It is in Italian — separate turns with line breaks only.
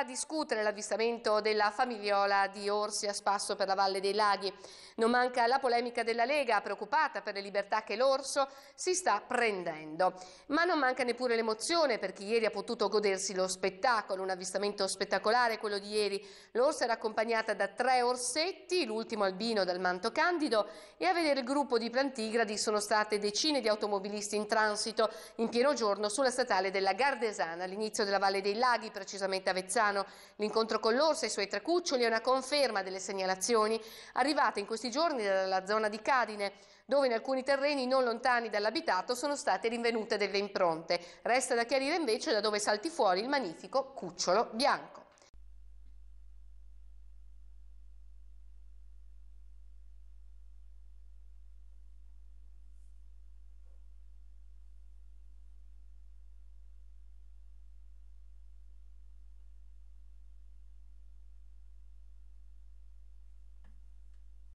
A discutere l'avvistamento della famigliola di orsi a spasso per la Valle dei Laghi. Non manca la polemica della Lega, preoccupata per le libertà che l'orso si sta prendendo. Ma non manca neppure l'emozione per chi ieri ha potuto godersi lo spettacolo, un avvistamento spettacolare quello di ieri. L'orsa era accompagnata da tre orsetti, l'ultimo albino dal manto candido e a vedere il gruppo di plantigradi sono state decine di automobilisti in transito in pieno giorno sulla statale della Gardesana all'inizio della Valle dei Laghi, precisamente a Vezzano. Milano. L'incontro con l'orsa e i suoi tre cuccioli è una conferma delle segnalazioni arrivate in questi giorni dalla zona di Cadine, dove in alcuni terreni non lontani dall'abitato sono state rinvenute delle impronte. Resta da chiarire invece da dove salti fuori il magnifico cucciolo bianco.